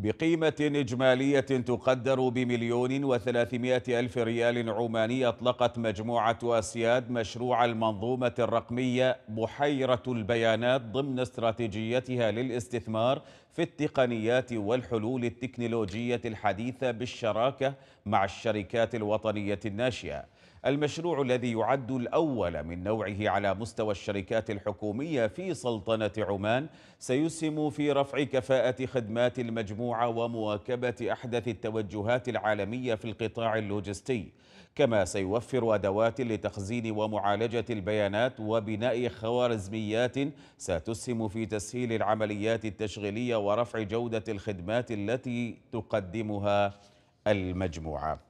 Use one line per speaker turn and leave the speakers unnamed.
بقيمة إجمالية تقدر بمليون وثلاثمائة ألف ريال عماني أطلقت مجموعة أسياد مشروع المنظومة الرقمية بحيرة البيانات ضمن استراتيجيتها للاستثمار في التقنيات والحلول التكنولوجية الحديثة بالشراكة مع الشركات الوطنية الناشئة المشروع الذي يعد الأول من نوعه على مستوى الشركات الحكومية في سلطنة عمان سيسهم في رفع كفاءة خدمات المجموعة ومواكبة أحدث التوجهات العالمية في القطاع اللوجستي كما سيوفر أدوات لتخزين ومعالجة البيانات وبناء خوارزميات ستسهم في تسهيل العمليات التشغيلية ورفع جودة الخدمات التي تقدمها المجموعة